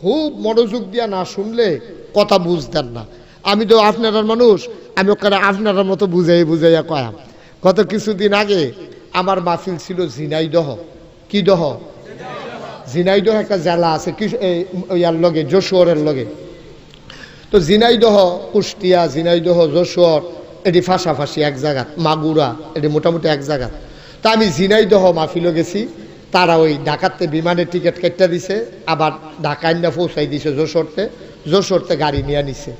খুব মনোযোগ দিয়া না শুনলে কথা বুঝতেন না আমি তো আপনার মানুষ আমি ওখানে আপনার মতো বুঝাই বুঝাইয়া কয়াম গত কিছুদিন আগে আমার মাসিল ছিল ঝিনাইদহ কি দহ ঝিনাইদহ একটা জেলা আছে কি ইয়ার লগে যশোরের লগে তো ঝিনাইদহ কুষ্টিয়া ঝিনাইদহ যশোর এটি ফাঁসাফাঁসি এক জায়গা মাগুরা এটি মোটামুটি এক জায়গা তা আমি ঝিনাইদহ মাফিলও গেছি তারা ওই ঢাকাতে বিমানের টিকিট কেটে দিছে আবার ঢাকা না পৌঁছাই দিছে যশোরতে যশোরতে গাড়ি নিয়ে নিছে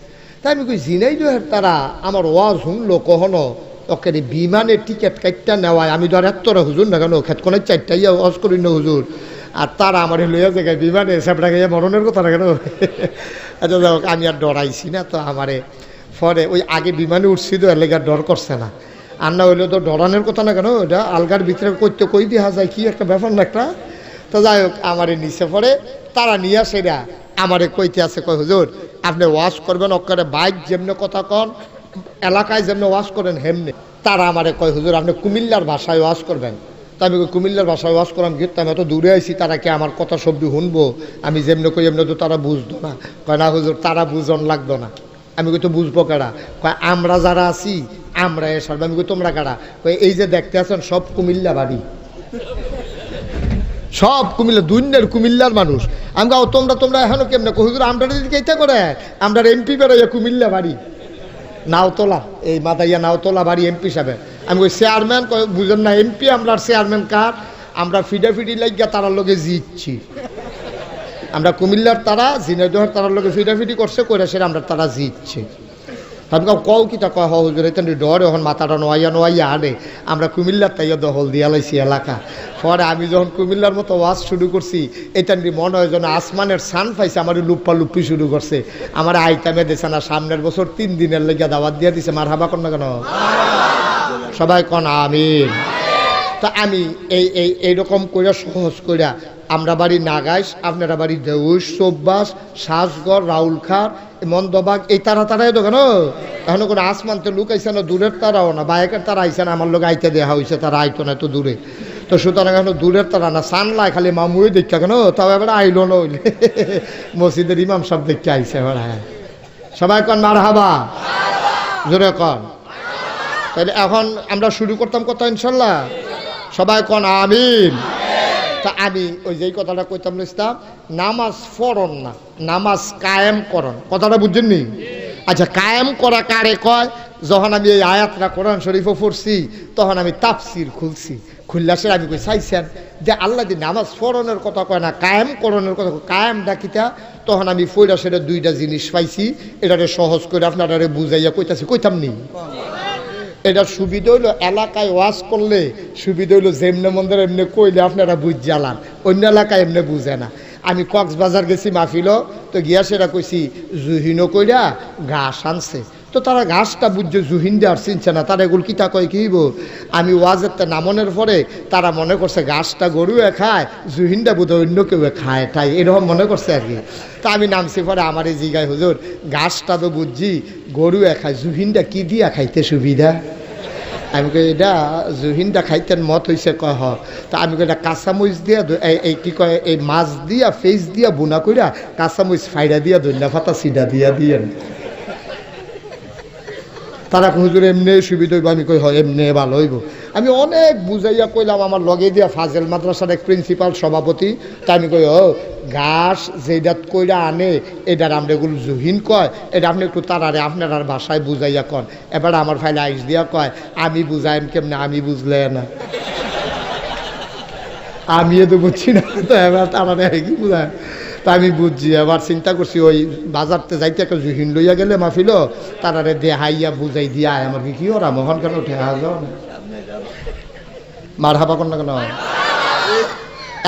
তাই আমি কই জিনাই দোহের তারা আমার ওয়াজ শুনলো কখনো ওকে বিমানে টিকিট কাটটা নেওয়ায় আমি ধর এত হুজুর না কেন খেত চারটাই ওয়াজ করি না হুজুর আর তারা আমার লইয়া জায়গায় বিমানে সেপটা গিয়ে মরণের কথা না কেন আচ্ছা আমি আর ডরাইছি না তো আমারে ফলে ওই আগে বিমানে উঠছি তো এলাকার ডর করছে না আর না হইলে তো ডরানের কথা না কেন ওটা আলগার ভিতরে করতে কই দেওয়া যায় কি একটা ব্যাপার না একটা তো যাই হোক আমারে নিচে পড়ে তারা নিয়ে আসে না আমারে কইতে আছে কয় হুজুর আপনি ওয়াশ করবেন অকারে বাইক যেমনে কথা কন এলাকায় যেমনে ওয়াশ করেন হেমনে তারা আমারে কয় হুজুর আপনি কুমিল্লার ভাষায় ওয়াশ করবেন তো আমি কুমিল্লার ভাষায় ওয়াশ করলাম কি আমি এত দূরে আইছি তারা কি আমার কথা সবজি শুনবো আমি যেমনে কই এমনি তো তারা বুঝতো না কয় না হুজুর তারা বুঝন লাগতো না আমি কিন্তু বুঝবো কেনা কয় আমরা যারা আছি আমরা এ সর্বামী তোমরা কারা এই যে দেখতে আছেন সব কুমিল্লা বাড়ি সব কুমিল্লা দুনিয়ার কুমিল্লার মানুষ আমরা তোমরা তোমরা এখনো কেমনে কহিদুর আমরা যদি করে আমরা এমপি বেড়াইয়া কুমিল্লা বাড়ি নাওতলা এই মাদাইয়া নাওতলা বাড়ি এমপি সাহেব আমি ওই চেয়ারম্যান বুঝেন না এমপি আমরা চেয়ারম্যান কার আমরা ফিডা ফিডি লাগিয়া তারার লোকে জিতছি আমরা কুমিল্লার তারা জিনেদহের তারার লোকে ফিডাফিডি করছে করে সেটা আমরা তারা জিতছে তাহলে কাউ কও কিতা কয় হজুর এতেন ডর এখন মাথাটা নোয়াইয়া নোয়াইয়া আনে আমরা কুমিল্লার তাই দহল দিয়া লাইছি এলাকা পরে আমি যখন কুমিল্লার মতো ওয়াজ শুরু করছি নিয়ে মনে হয় যেন আসমানের সান পাইছে আমার লুপ্পা লুপ্পি শুরু করছে আমার আইতামে দেশে না সামনের বছর তিন দিনের লেগে দাওয়াত দিয়ে দিছে মার হাবা কন না কেন সবাই কন আমি তা আমি এই এই এইরকম কইরা সহজ কইরা আমরা বাড়ি নাগাইশ আপনারা বাড়ি দেউস সাজগড় রাউল খার মন্দবাগ এই তারা তারাই দোকান এখন কোনো তো লুক আইসে না দূরের তারাও না বাইকের তারা আইসে না আমার লোক আইতে দেওয়া হয়েছে তারা আইতো না তো দূরে তো সুতরাং এখন দূরের তারা না সানলায় খালি মামুই দেখা কেন তাও এবার আইলো নইলে মসজিদের ইমাম সব দেখতে আইসে এবার হ্যাঁ সবাই কন মার হাবা জোরে কন তাহলে এখন আমরা শুরু করতাম কথা ইনশাল্লাহ সবাই কন আমিন তা আমি ওই যেই কথাটা কইতাম ইসলাম নামাজ ফরন না নামাজ কায়েম করন কথাটা বুঝছেন নি আচ্ছা কায়েম করা কারে কয় যখন আমি এই আয়াতটা কোরআন শরীফও পড়ছি তখন আমি তাফসির খুলছি খুললা সেটা আমি কই চাইছেন যে আল্লাহ দিন নামাজ ফরনের কথা কয় না কায়েম করণের কথা কায়েম ডাকিতা তখন আমি ফৈরা সেটা দুইটা জিনিস পাইছি এটারে সহজ করে আপনারা বুঝাইয়া কইতাছি কইতাম নি এটা সুবিধা হইলো এলাকায় ওয়াজ করলে সুবিধা হইলো যেমনে মন্দির এমনি কইলে আপনারা বুঝ জ্বালান অন্য এলাকায় এমনি বুঝে না আমি কক্সবাজার গেছি মাফিল তো গিয়া সেটা কইছি জুহিনও কইরা ঘাস আনছে তো তারা ঘাসটা বুঝছে জুহিন দেওয়ার চিনছে না তারা এগুলো কিতা কয় কীব আমি ওয়াজের নামনের পরে তারা মনে করছে ঘাসটা গরুয়ে খায় জুহিনটা বোধ অন্য কেউ খায় তাই এরকম মনে করছে আর কি তা আমি নামছি পরে আমার এই জিগায় হুজুর ঘাসটা তো বুঝছি গরু খায় জুহিনটা কী দিয়া খাইতে সুবিধা আমি কই এটা জুহিন্দা খাইতেন মত হয়েছে কয় হ তা আমি কই এটা কাঁচামরিচ দিয়া এই কি কয় এই মাছ দিয়া ফেস দিয়া বুনা কইরা কাঁচামরিচ ফাইডা দিয়া ধন্যা ফাতা সিডা দিয়া দিয়েন তারা কোনো এমনি সুবিধা হইব আমি কই হয় এমনি ভালো হইব আমি অনেক বুঝাইয়া কইলাম আমার লগে দিয়া ফাজেল মাদ্রাসার এক প্রিন্সিপাল সভাপতি তা আমি কই ও ঘাস যেইডাত কইরা আনে এটার আমরা এগুলো জুহিন কয় এটা আপনি একটু তারারে আপনার আর ভাষায় বুঝাইয়া কন এবার আমার ফাইলে আইস দিয়া কয় আমি বুঝাইম কেমনে আমি বুঝলে না আমি এ তো বুঝছি না তো এবার তারারে কি বুঝায় তা আমি বুঝছি এবার চিন্তা করছি ওই বাজারতে যাইতে একটা জুহিন লইয়া গেলে মাফিল তারারে দেহাইয়া বুঝাই দিয়া আমার কি কি ওরা মহন কেন যাও না মারহাবা কন্যা কেন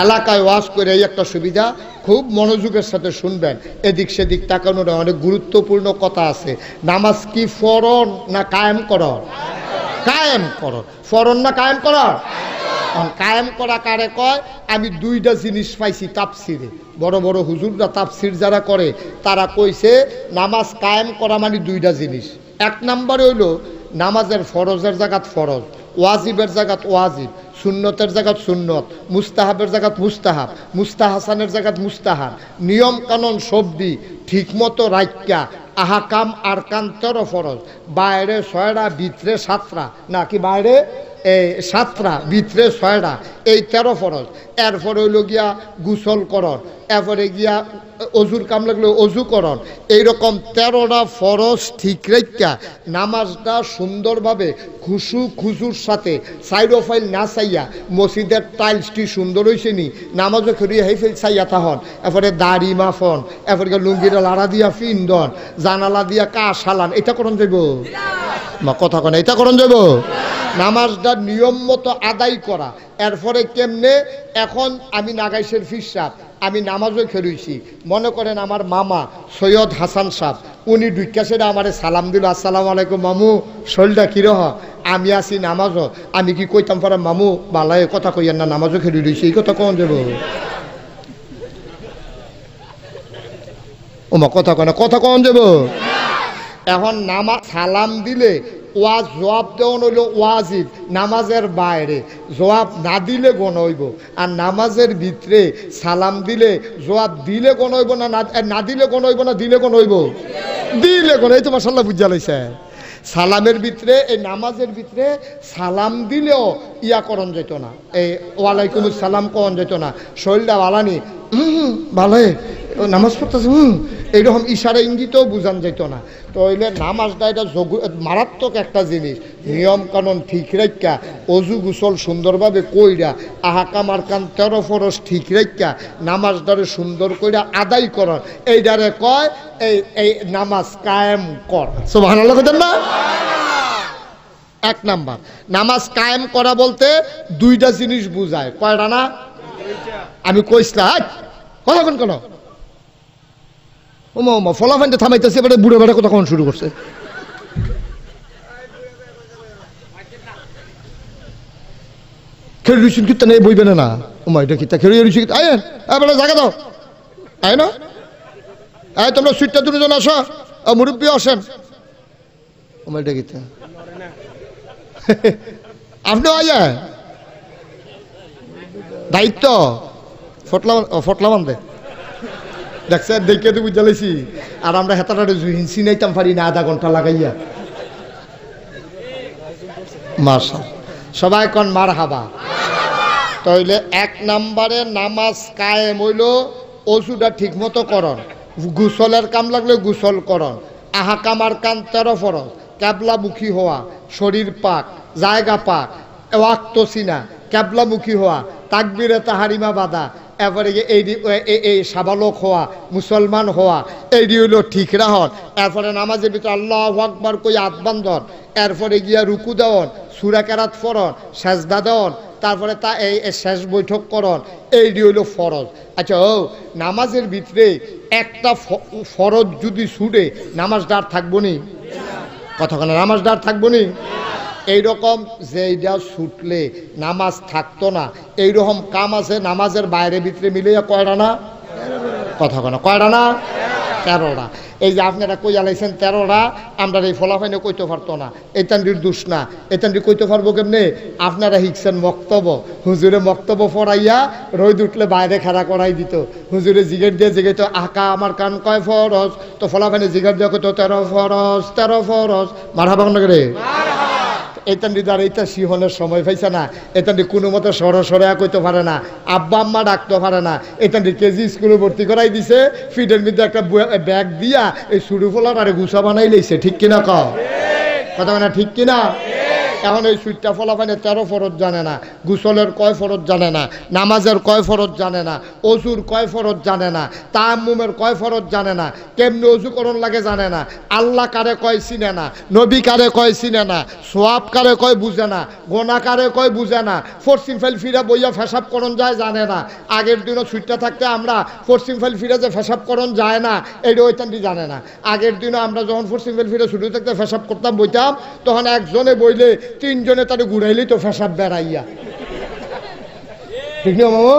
এলাকায় ওয়াশ করে এই একটা সুবিধা খুব মনোযোগের সাথে শুনবেন এদিক সেদিক তাকানোর অনেক গুরুত্বপূর্ণ কথা আছে নামাজ কি ফরন না কায়েম কর কায়েম কর ফরন না কায়েম কর কায়েম করা কারে কয় আমি দুইটা জিনিস পাইছি তাপসিরে বড় বড় হুজুররা তাপসির যারা করে তারা কইছে নামাজ কায়েম করা মানে দুইটা জিনিস এক নাম্বারে হইল নামাজের ফরজের জায়গাত ফরজ ওয়াজিবের জায়গাত ওয়াজিব সুন্নতের জায়গাত সুন্নত মুস্তাহাবের জায়গাত মুস্তাহাব মুস্তাহাসানের জায়গাত মুস্তাহাব নিয়ম কানুন সবদি ঠিকমতো রাইকা আহাকাম আর কান্তর ফরজ বাইরে ছয়রা ভিতরে সাতরা নাকি বাইরে এই সাতরা ভিতরে ছয়রা এই তেরো ফরজ এরপরে হইল গিয়া গুসল করর এরপরে গিয়া অজুর কাম লাগলে অজু করন এইরকম তেরোটা ফরস ঠিক রেখা নামাজটা সুন্দরভাবে খুশু খুজুর সাথে সাইড না চাইয়া মসজিদের টাইলসটি সুন্দর হয়েছে নি নামাজও খেয়ে হেই ফেল চাইয়া তাহন এরপরে দাড়ি মাফন এরপরে লুঙ্গিটা লাড়া দিয়া ফিন্দন জানালা দিয়া কা সালান এটা করন যাইব মা কথা কন এটা করন যাইব নামাজটা নিয়ম মতো আদায় করা এরপরে কেমনে এখন আমি নাগাইশের ফিরসাপ আমি নামাজও খেলুইছি মনে করেন আমার মামা সৈয়দ হাসান সাহ উনি ডুইকাশেরা আমার সালাম দিল আসসালাম আলাইকুম মামু শরীরটা কিরহ আমি আছি নামাজও আমি কি কইতাম পারা মামু বালায় কথা কইয়ার না নামাজও খেলি রইছি এই কথা কন যাব ওমা কথা কয় না কথা কন যাব এখন নামা সালাম দিলে ওয়াজ জবাব দেওয়ান হইল ওয়াজিব নামাজের বাইরে জবাব না দিলে গণইব আর নামাজের ভিতরে সালাম দিলে জবাব দিলে গণইব না না দিলে গণইব না দিলে গণইব দিলে গণ এই তো মাসাল্লাহ বুঝা লাইছে সালামের ভিতরে এই নামাজের ভিতরে সালাম দিলেও ইয়া করন যেত না এই ওয়ালাইকুম সালাম করন যেত না শরীরটা বালানি হুম ভালো নামাজ পড়তেছে হুম এইরকম ইশারা ইঙ্গিতও বুঝান যেত না তো নামাজ নামাজটা এটা মারাত্মক একটা জিনিস নিয়ম কানুন ঠিক রাখা অজু গুসল সুন্দরভাবে কইরা আহাকা মারকান তেরো ফরস ঠিক রাখা নামাজদারে সুন্দর কইরা আদায় করার এইটারে কয় এই এই নামাজ কায়েম কর ভালো না এক নাম্বার নামাজ কায়েম করা বলতে দুইটা জিনিস বুঝায় কয়টা না আমি কইসলাম কথা কোন কেন ওমা ওমা থামাইতেছে এবারে বুড়ো বেড়া কথা কখন শুরু করছে খেড়ি রুচুন কীর্তন এই বইবে না ওমা এটা কীর্তা খেড়ি রুচি আয় বেড়া জায়গা দাও আয় না আয় তোমরা সুইটটা দুজন আসো মুরব্বী আসেন ওমা এটা কীর্তা আপনিও আয় দায়িত্ব ফটলা বান্ধে দেখছে দেখে তো বুঝালেছি আর আমরা হেতাটারে জুহিন চিনাইতাম পারি না আধা ঘন্টা লাগাইয়া মার্শাল সবাই কন মার হাবা তাইলে এক নাম্বারে নামাজ কায়েম হইল অজুটা ঠিক মতো করন গুসলের কাম লাগলে গুসল করন আহা কামার কান তেরো ফরজ ক্যাবলামুখী হওয়া শরীর পাক জায়গা পাক ওয়াক্ত চিনা ক্যাবলামুখী হওয়া তাকবিরে তাহারিমা বাঁধা এরপরে এই এই সাবালক হওয়া মুসলমান হওয়া এইটি হইল ঠিক রাহন এরপরে নামাজের ভিতরে আল্লাহ আকবর কই আতবান্ধন এরপরে গিয়া রুকু দেওয়ন সুরাকেরাত ফরন সেজদা দেওয়ন তারপরে তা এই শেষ বৈঠক করন এইটি হইল ফরজ আচ্ছা ও নামাজের ভিতরে একটা ফরজ যদি ছুটে নামাজদার থাকবো নি কথা নামাজদার থাকবো নি এইরকম যে এইটা ছুটলে নামাজ থাকতো না এইরকম কাম আছে নামাজের বাইরে ভিতরে মিলিয়ে কয়টা না কথা কয় কয়টা না তেরোটা এই যে আপনারা কই জ্বালাইছেন তেরোটা আমরা এই ফলাফাইনে কইতে পারতো না এতানটির দুষ না এতানটি কইতে পারবো কেমনি আপনারা হিকছেন মক্তব হুজুরে মক্তব ফরাইয়া রোদ উঠলে বাইরে খাড়া করাই দিত হুজুরে জিগের দিয়ে জিগে তো আঁকা আমার কান কয় ফরস তো ফলাফাইনে জিগের দিয়ে কইতো তেরো ফরস তেরো ফরস মারা বাংলা করে এতান্ডি তার এইটা সিহনের সময় পাইছে না এতান্ডি কোনো মতো সরসরা কইতে পারে না আব্বা আম্মা ডাকতে পারে না এতান্ডি কেজি স্কুলে ভর্তি করাই দিছে ফিডের মধ্যে একটা ব্যাগ দিয়া এই সুরু ফোলার আর গুছা বানাই লইছে ঠিক কিনা কও কথা মানে ঠিক কিনা এখন এই সুইটটা ফলাফানে তেরো ফরত জানে না গুসলের কয় ফরত জানে না নামাজের কয় ফরত জানে না অজুর কয় ফরত জানে না তামুমের কয় ফরত জানে না কেমনি অজুকরণ লাগে জানে না আল্লাহ কারে কয় চিনে না নবী কারে কয় চিনে না সোয়াব কারে কয় বুঝে না গোনা কারে কয় বুঝে না ফরসিম ফেল ফিরা বইয়া ফেসাব যায় জানে না আগের দিনও সুইটটা থাকতে আমরা ফরসিম ফেল ফিরে যে ফেসাব যায় না এটা ওইটানটি জানে না আগের দিনও আমরা যখন ফরসিম ফেল ফিরে ছুটি থাকতে ফেসাব করতাম বইতাম তখন একজনে বইলে তিনজনে তার ঘুরাইলি তো ফেসাব বেড়াইয়া ঠিক না মামো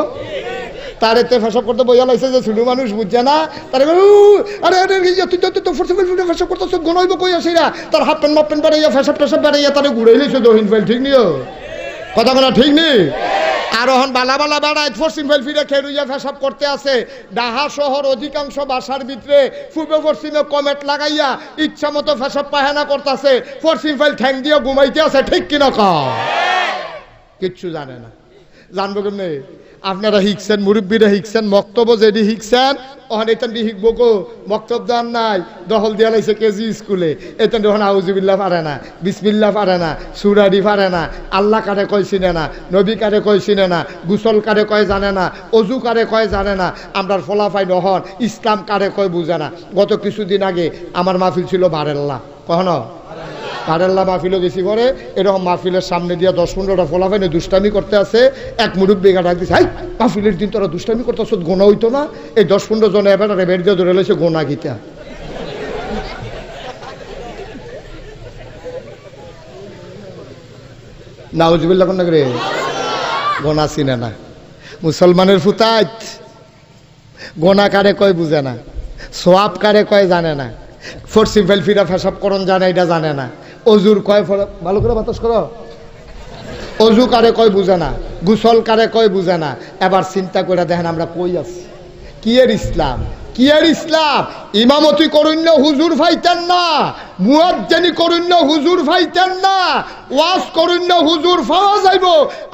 তার এতে ফেসব করতে বোঝা লাগছে যে ছোট মানুষ বুঝছে না তার আরে আরে তুই তো তো ফোর্সিবল ফুটে ফেসব করতেছ গণইব কই আসি না তার হাফ প্যান্ট মাফ প্যান্ট বেড়াইয়া ফেসব টেসব বেড়াইয়া তার ঘুরাইলিছে দহিন ফেল ঠিক নিও কথা বলা ঠিক নেই আর বালা বালা বাড়ায় পশ্চিম ফেল ফিরে খেরুইয়া ফেসাব করতে আছে ডাহা শহর অধিকাংশ বাসার ভিতরে পূর্ব পশ্চিমে কমেট লাগাইয়া ইচ্ছা মতো ফেসাব পাহানা করতেছে পশ্চিম ফেল ঠ্যাং দিয়ে ঘুমাইতে আছে ঠিক কিনা কিচ্ছু জানে না জানবো কেমনি আপনারা হিকছেন মুরব্বীরা হিকছেন মক্তব যেটি হিকছেন অহন এটা দি হিকবো গো মক্তব দান নাই দহল দিয়া লাগছে কেজি স্কুলে এটা ওখানে আউজিবিল্লা পারে না বিসমিল্লা পারে না সুরারি পারে না আল্লাহ কারে কয় চিনে না নবী কারে কয় চিনে না গুসল কারে কয় জানে না অজু কারে কয় জানে না আমরা ফলাফাই নহন ইসলাম কারে কয় বুঝে না গত কিছুদিন আগে আমার মাহফিল ছিল বারেল্লা কখনো কারেল্লা মাহফিলও গেছি করে এরকম মাহফিলের সামনে দিয়ে দশ পনেরোটা ফলাফাই দুষ্টামি করতে আছে এক মুরব্বী গাটা দিচ্ছে হাই মাহফিলের দিন তোরা দুষ্টামি করতে আসত গোনা হইতো না এই দশ পনেরো জনে এবার বেড দিয়ে ধরে লইছে গোনা গীতা নাউজবিল্লা কোন রে গোনা চিনে না মুসলমানের ফুতাইত গোনা কারে কয় বুঝে না সোয়াব কারে কয় জানে না ফোর সিম্পল ফিরা ফেসাব করণ জানে এটা জানে না অজুর কয় ভালো করে বাতাস করো অজু কারে কয় বুঝে না গুসল কারে কয় বুঝে না এবার চিন্তা করে দেখেন আমরা কই আছি কি ইসলাম কি ইসলাম ইমামতি করুণ্য হুজুর ফাইতেন না মুয়াজ্জানি করুণ্য হুজুর ফাইতেন না ওয়াজ করুণ্য হুজুর পাওয়া যাইব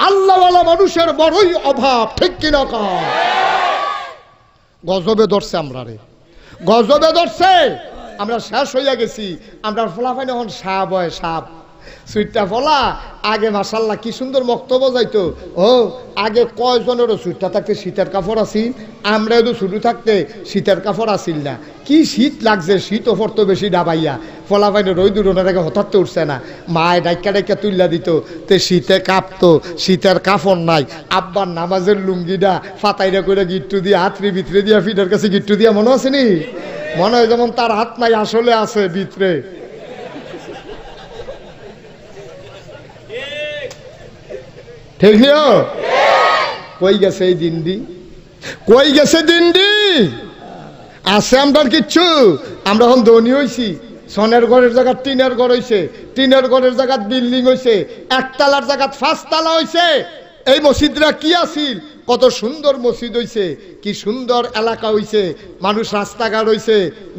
আল্লাহওয়ালা মানুষের বড়ই অভাব ঠিক কিনা গজবে ধরছে আমরা রে গজবে ধরছে আমরা শেষ হইয়া গেছি আমরা ফলাফাইন এখন সাপ হয় সাপ সুইটটা ফলা আগে মাসাল্লাহ কি সুন্দর বক্তব্য যাইতো ও আগে কয়জনেরও সুইটটা থাকতে শীতের কাপড় আসিল আমরা তো শুরু থাকতে শীতের কাপড় আসিল না কি শীত লাগছে শীত ওপর তো বেশি ডাবাইয়া ফলাফাইনে রই আগে হঠাৎ তো উঠছে না মায়ের ডাইকা ডাইকা তুললা দিত তে শীতে কাঁপতো শীতের কাপড় নাই আব্বার নামাজের লুঙ্গিটা ফাতাইরা করে গিট্টু দিয়ে হাতরি ভিতরে দিয়া ফিটার কাছে গিট্টু দিয়া মনে আছে নি মনে হয় যেমন তার হাত নাই আসলে আছে ভিতরে ঠিক কই গেছে এই দিনডি কই গেছে দিনডি আছে আমরা কিচ্ছু আমরা এখন ধনী হয়েছি সনের ঘরের জায়গা টিনের ঘর হয়েছে টিনের ঘরের জায়গা বিল্ডিং হয়েছে একতলার জায়গা ফাঁসতলা হয়েছে এই মসজিদরা কি আছিল কত সুন্দর মসজিদ হয়েছে কি সুন্দর এলাকা হয়েছে মানুষ রাস্তাঘাট হয়েছে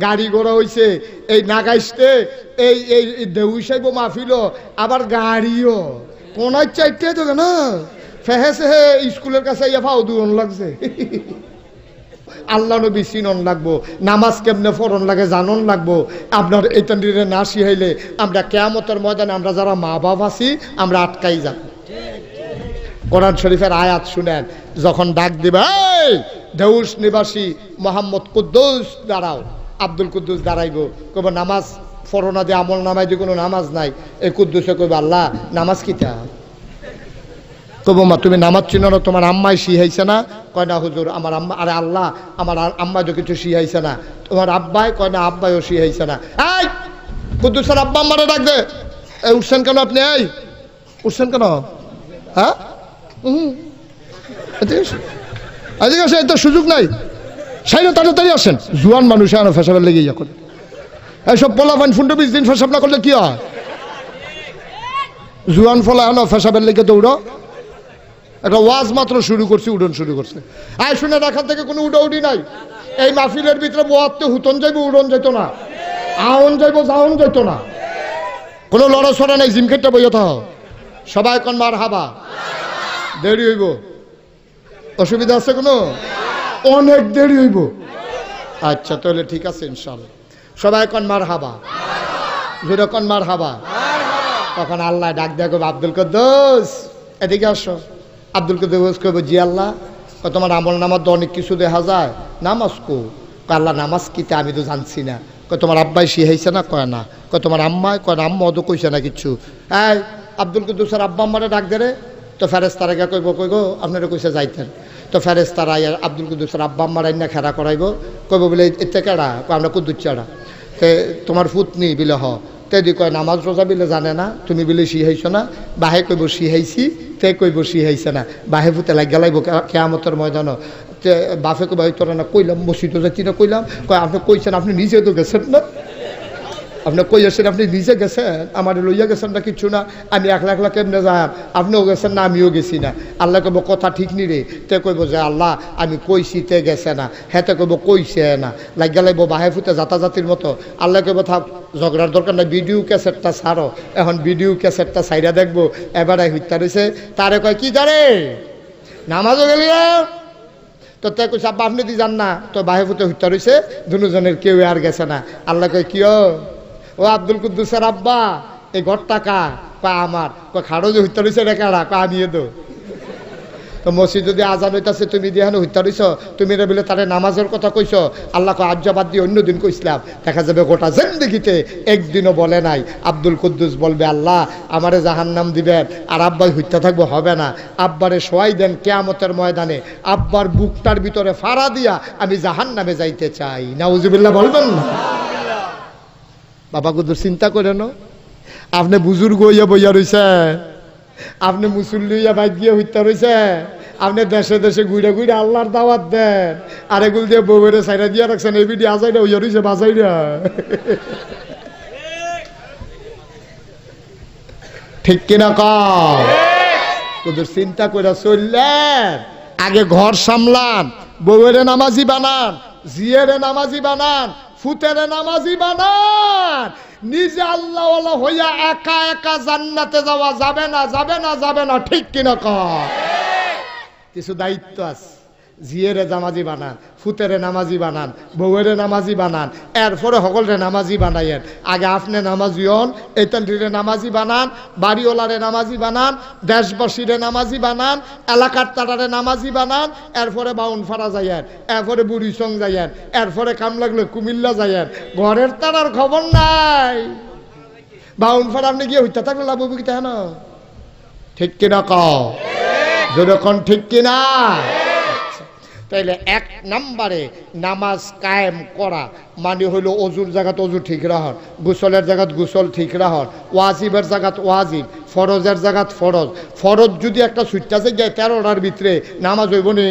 গাড়ি ঘোড়া হয়েছে এই নাগাইস্তে এই এই দেউ সাহেব মাহফিল আবার গাড়িও ওনার চাইতে তো কেন ফেহে হে স্কুলের কাছে ইয়া ফাও দুন লাগছে আল্লাহ নবী চিনন লাগবো নামাজ কেমনে ফরন লাগে জানন লাগবো আপনার এটান্ডিরে না শিহাইলে আমরা কেয়ামতের ময়দানে আমরা যারা মা বাপ আছি আমরা আটকাই যাব কোরআন শরীফের আয়াত শুনেন যখন ডাক দিবে ঢেউস নিবাসী মোহাম্মদ কুদ্দুস দাঁড়াও আব্দুল কুদ্দুস দাঁড়াইব কবে নামাজ ফরনা দিয়ে আমল নামাই দিয়ে কোনো নামাজ নাই এই কুদ্দুসে কইব আল্লাহ নামাজ কিতা তবু মা তুমি নামাজ চিনো না তোমার আম্মাই শিহাইছে না কয় না হুজুর আমার আম্মা আরে আল্লাহ আমার আম্মা তো কিছু শিহাইছে না তোমার আব্বাই কয় না আব্বাইও শিহাইছে না এই কুদ্দুসের আব্বা আম্মারে ডাকবে এই উঠছেন কেন আপনি এই উঠছেন কেন হ্যাঁ হুম এদিকে আসে তো সুযোগ নাই না তাড়াতাড়ি আসেন জুয়ান মানুষে আনো হ্যাঁ, ফেসাবে লেগে ইয়া করে এইসব পোলা পান ফুন্ডো বিশ দিন ফেসাব না করলে কি হয় জুয়ান ফলা আনো হ্যাঁ, ফেসাবের লেগে দৌড়ো একটা ওয়াজ মাত্র শুরু করছে উডন শুরু করছে আয় শুনে দেখার থেকে কোনো উডাউডি নাই এই মাহফিলের ভিতরে বোয়াতে হুতন যাইব উড়ন যেত না আউন যাইব জাউন যেত না কোনো লড়াছড়া নাই জিমখেটটা বই থাক সবাই কন মার হাবা দেরি হইব অসুবিধা আছে কোনো অনেক দেরি হইব আচ্ছা তাহলে ঠিক আছে ইনশাল সবাই কন মার হাবা যেরকম মার হাবা তখন আল্লাহ ডাক দেখো আব্দুল কদ্দোস এদিকে আসো আব্দুল কদির ওয়েস করবে জি আল্লাহ তোমার আমল নামার তো অনেক কিছু দেখা যায় নামাজ কো আল্লাহ নামাজ কিতে আমি তো জানছি না কয় তোমার আব্বাই শিহাইছে না কয় না কয় তোমার আম্মায় কয় না আম্মা অত কইছে না কিচ্ছু এই আব্দুল কুদ্দুস স্যার আব্বা আম্মারে ডাক দেরে তো ফেরেজ তারা গা কইব কইব আপনারা কইসে যাইতেন তো ফেরেজ তারা আব্দুল কুদ্দুস স্যার আব্বা আম্মার না খেরা করাইব কইব বলে এতে কেড়া কয় আমরা কুদ্দুর চাড়া তোমার ফুতনি বিলে হ তেদি কয় নামাজ রোজা বিলে জানে না তুমি বিলে শিহাইছো না বাহে কইব শিহাইছি তে কইব শিহাইছে না বাহে ভূতে লাগিয়া গেলাইব কেয়ামতের ময়দান বাফে কইব তোরা না কইলাম মসজিদও যাচ্ছি না কইলাম কয় আপনি কইছেন আপনি নিজে তো গেছেন না আপনি কই আসেন আপনি নিজে গেছেন আমার লইয়া গেছেন না কিছু না আমি এক লাখ লাখ এমনি আপনিও গেছেন না আমিও গেছি না আল্লাহ কব কথা ঠিক নি রে তে কইব যে আল্লাহ আমি কইছি তে গেছে না হেতে কইব কইছে না লাগিয়া লাগবো বাহে ফুতে জাতাজাতির মতো আল্লাহ কব থাক ঝগড়ার দরকার নাই ভিডিও ক্যাসেটটা ছাড়ো এখন ভিডিও ক্যাসেটটা ছাইরা দেখবো এবারে হত্যা রয়েছে তারে কয় কি জানে নামাজও গেলি তো তাই কইস আব্বা আপনি দি জান না তো বাহে ফুতে হত্যা রয়েছে দুজনের কেউ আর গেছে না আল্লাহ কয় কিয় ও আব্দুল কুদ্দুসের আব্বা এই ঘরটা কা কয় আমার কয় খাড়ো যে হত্যা রয়েছে এটা রা কয় আনিয়ে দো তো মসজিদ যদি আজান হইতাছে তুমি দিয়ে হত্যা রইছ তুমি রে বলে তারে নামাজের কথা কইছ আল্লাহ বাদ দিয়ে অন্য দিন কইসলাম দেখা যাবে গোটা জেন্দিগিতে একদিনও বলে নাই আব্দুল কুদ্দুস বলবে আল্লাহ আমারে জাহান নাম দিবেন আর আব্বাই হত্যা থাকবো হবে না আব্বারে সোয়াই দেন কেয়ামতের ময়দানে আব্বার বুকটার ভিতরে ফাড়া দিয়া আমি জাহান নামে যাইতে চাই না উজুবিল্লা বলবেন না বাবা গুদুর চিন্তা করে ন আপনি বুজুর্গ হইয়া বইয়া রয়েছে আপনি মুসল্লি হইয়া বাইক গিয়ে রয়েছে আপনি দেশে দেশে ঘুরে ঘুরে আল্লাহর দাওয়াত দেন আর এগুলো দিয়ে বৌরে সাইরা দিয়ে রাখছেন এই বিডি আজাইরা হইয়া রয়েছে বাজাইরা ঠিক কিনা চিন্তা করে চললেন আগে ঘর সামলান বউরে নামাজি বানান জিয়েরে নামাজি বানান ফুতের নামাজি বানান নিজে আল্লাহ হইয়া একা একা জান্নাতে যাওয়া যাবে না যাবে না যাবে না ঠিক কিনা কিছু দায়িত্ব আছে জিয়েরে জামাজি বানান ফুতেরে নামাজি বানান বউয়েরে নামাজি বানান এরপরে সকলরে নামাজি বানাইয়েন আগে আপনি নামাজি হন এতান্ডিরে নামাজি বানান বাড়িওয়ালারে নামাজি বানান দেশবাসীরে নামাজি বানান এলাকার তারারে নামাজি বানান এরপরে ফাড়া যাইয়েন এরপরে বুড়িসং যাইয়েন এরপরে কাম লাগলে কুমিল্লা যাইয়েন ঘরের তারার খবর নাই ফাড়া আপনি গিয়ে হইতে থাকলে লাভ কেন ঠিক কিনা ঠিক কিনা তাইলে এক নাম্বারে নামাজ কায়েম করা মানে হলো অজুর জায়গাত অজু ঠিক রাখর গুসলের জায়গাত গুসল ঠিক রাখর ওয়াজিবের জায়গাত ওয়াজিব ফরজের জায়গাত ফরজ ফরজ যদি একটা সুইটাসে যায় তেরোটার ভিতরে নামাজ হইব নি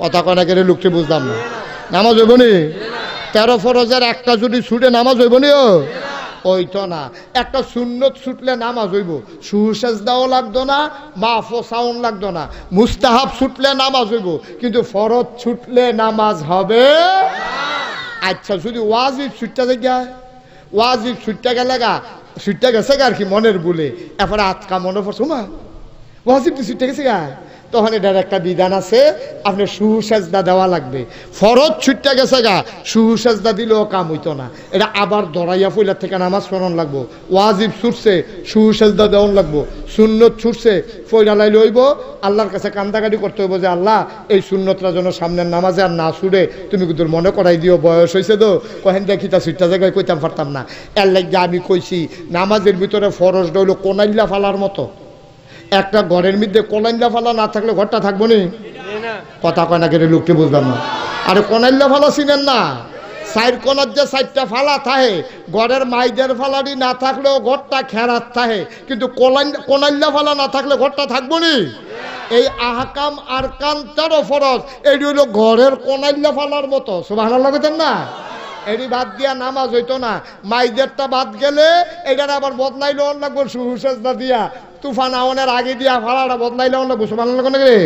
কথা কনা গেলে লোকটি বুঝলাম না নামাজ হইব নি তেরো ফরজের একটা যদি ছুটে নামাজ হইব নিও ওইতো না একটা সুন্নত ছুটলে নামাজ হইব সুসেজদাও লাগতো না মাফো সাউন্ড লাগতো না মুস্তাহাব ছুটলে নামাজ হইব কিন্তু ফরত ছুটলে নামাজ হবে আচ্ছা শুধু ওয়াজিব ছুটটা দেখায় ওয়াজিব ছুটটা গেলে গা ছুটটা গেছে গা আর কি মনের বলে এরপরে আটকা মনে পড়ছো মা ওয়াজিব তো ছুটটা গেছে গা তখন এটার একটা বিধান আছে আপনি সুসাজদা দেওয়া লাগবে ফরজ ছুটটা গেছে গা সুসাজদা দিলেও কাম হইতো না এটা আবার দরাইয়া ফুলার থেকে নামাজ পড়ন লাগবো ওয়াজিব ছুটছে সুসাজদা দেওয়ান লাগবো সুন্নত ছুটছে ফৈরালাই লইব আল্লাহর কাছে কান্দাকাটি করতে হইব যে আল্লাহ এই সুন্নতরা যেন সামনের নামাজে আর না ছুটে তুমি কিন্তু মনে করাই দিও বয়স হয়েছে তো কহেন দেখি তা ছুটটা জায়গায় কইতাম পারতাম না এর লাগে আমি কইছি নামাজের ভিতরে ফরজ ডইল কোনাইল্লা ফালার মতো একটা ঘরের মধ্যে কলাইন্দা ফালা না থাকলে ঘরটা থাকবো নি কথা কয় না কেটে লোকটি বুঝলাম না আরে কলাইন্দা ফালা চিনেন না সাইড কোনার যে সাইডটা ফালা থাহে ঘরের মাইদের ফালাটি না থাকলেও ঘরটা খেরাত থাহে কিন্তু কোনাইল্লা ফালা না থাকলে ঘরটা থাকবো নি এই আহকাম আর কান্তারও ফরজ এটি হলো ঘরের কোনাইল্লা ফালার মতো সুবাহ লাগতেন না এটি বাদ দিয়া নামাজ হইতো না মাইদেরটা বাদ গেলে এটার আবার বদলাই অন্য লাগবো সুহুসেজদা দিয়া তুফান আওয়ানের আগে দিয়া ফাড়াটা বদলাই অন্য লাগবো সুমান রে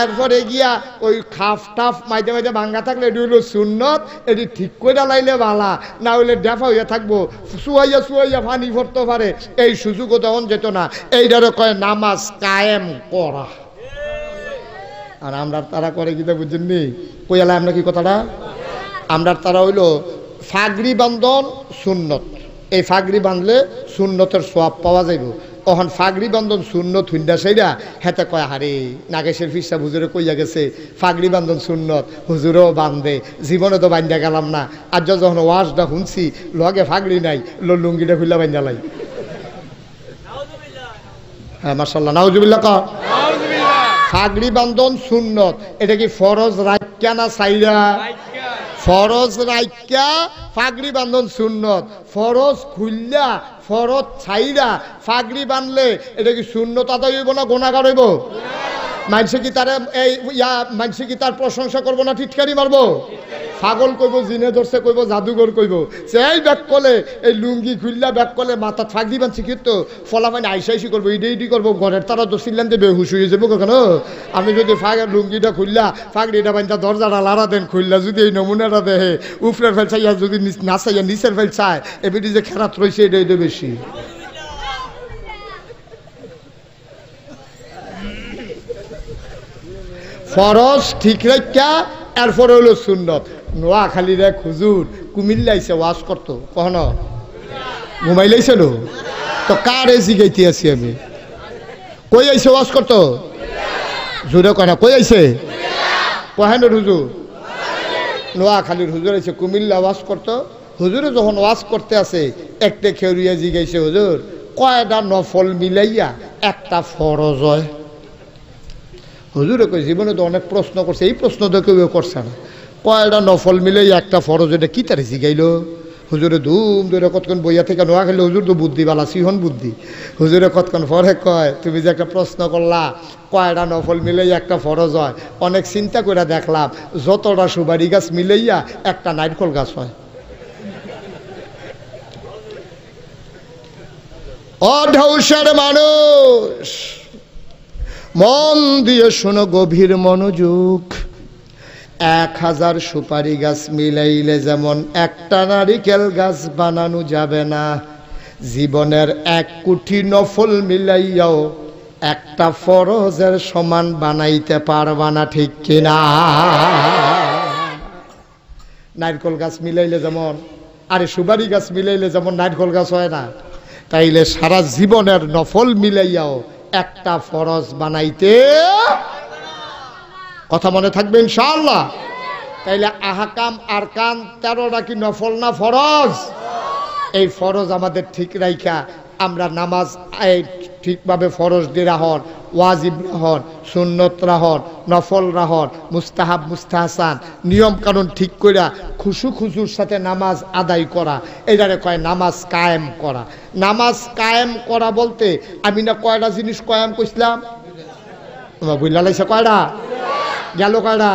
এরপরে গিয়া ওই খাফ টাফ মাইতে মাইতে ভাঙ্গা থাকলে এটি হইলো সুন্নত এটি ঠিক করে লাইলে ভালা না হইলে ডেফা হইয়া থাকবো সুহাইয়া শুয়াইয়া ফানি ভরতে পারে এই সুযোগও তখন যেত না এইটারও কয় নামাজ কায়েম করা আর আমরা তারা করে তো বুঝেননি কইয়ালা আমরা কি কথাটা আমরা তারা হইল ফাগরি বান্ধন সুন্নত এই ফাগরি বাঁধলে সুন্নতের সোয়াব পাওয়া যাইব অহন ফাগরি বান্ধন সুন্নত হুন্ডা সেইরা হেতে কয় হারে নাগেশের ফিসা হুজুরে কইয়া গেছে ফাগরি বান্ধন সুন্নত হুজুরেও বান্ধে জীবনে তো বান্ধা গেলাম না আর যখন ওয়াশটা শুনছি লগে ফাগরি নাই লো লুঙ্গিটা বান্ধা লাই হ্যাঁ মার্শাল্লাহ নাউজুবিল্লা ক ফাগরি বান্ধন সুন্নত এটা কি ফরজ রাইকা না সাইরা ফরজ রাইকা ফাগরি বান্ধন সুন্নত ফরজ খুললা ফরজ ছাইরা ফাগরি বানলে এটা কি শূন্যতা হইব না গোনাগার হইব মানুষে কি তারা এই ইয়া মানুষে কি তার প্রশংসা করবো না টিটকারি মারবো পাগল কইব জিনে ধরছে কইব জাদুঘর কইব সেই ব্যাগ কলে এই লুঙ্গি খুললা ব্যাগ কলে মাথা ফাঁক দিবেন শিখিত মানে আইসা আইসি করবো ইডি ইডি করবো ঘরের তারা দোষিলাম যে বেহুস হয়ে যাবো কখনো আমি যদি ফাঁক লুঙ্গিটা খুললা ফাঁকড়িটা বান্ধা দরজাটা লারা দেন খুললা যদি এই নমুনাটা দেহে উপরের ফেল চাইয়া যদি না চাইয়া নিচের ফেল চায় এবিটি যে খেরাত রয়েছে এটা এটা বেশি ফরজ ঠিক রাখা এরপরে হলো সুন্নত নোয়াখালী রে খুজুর লাইছে ওয়াজ করতো কখন লাইছে নো তো কার এসি গাইতে আছি আমি কই আইছে ওয়াজ করতো জোরে কনা কই আইছে কহেন হুজুর নোয়াখালীর হুজুর আইছে কুমিল্লা ওয়াজ করতো হুজুরে যখন ওয়াজ করতে আসে একটা খেউরিয়া জিগাইছে হুজুর কয়টা নফল মিলাইয়া একটা ফরজ হয় হুজুরে কই জীবনে তো অনেক প্রশ্ন করছে এই প্রশ্ন তো কেউ করছে না কয়েকটা নফল মিলে একটা ফরজ এটা কি তারে শিখাইল হুজুরে ধুম ধরে কতক্ষণ বইয়া থেকে নোয়া খেলে হুজুর তো বুদ্ধি বালা সিহন বুদ্ধি হুজুরে কতক্ষণ ফরে কয় তুমি যে একটা প্রশ্ন করলা কয়েকটা নফল মিলেই একটা ফরজ হয় অনেক চিন্তা করে দেখলাম যতটা সুবারি গাছ মিলেইয়া একটা নাইটকল গাছ হয় অঢৌসার মানুষ মন দিয়ে শোনো গভীর মনোযোগ এক হাজার সুপারি গাছ মিলাইলে যেমন একটা নারিকেল গাছ বানানো যাবে না জীবনের এক কুঠি নফল মিলাইয়াও একটা ফরজের সমান বানাইতে পারবা না ঠিক কিনা নারকল গাছ মিলাইলে যেমন আরে সুপারি গাছ মিলাইলে যেমন নারকল গাছ হয় না তাইলে সারা জীবনের নফল মিলাইয়াও একটা ফরজ বানাইতে কথা মনে থাকবে ইনশাল্লাহ তাইলে আহাকাম কান তেরো কি নফল না ফরজ এই ফরজ আমাদের ঠিক রাইখা আমরা নামাজ ঠিকভাবে ফরজ দিরা হন ওয়াজিব হন সুন্নত রাহর নফল রাহর মুস্তাহাব মুস্তাহসান নিয়ম কানুন ঠিক কইরা খুশু খুশুর সাথে নামাজ আদায় করা এইটারে কয় নামাজ কায়েম করা নামাজ কায়েম করা বলতে আমি না কয়টা জিনিস কয়াম করছিলাম বুঝলা লাগছে কয়টা গেল কয়টা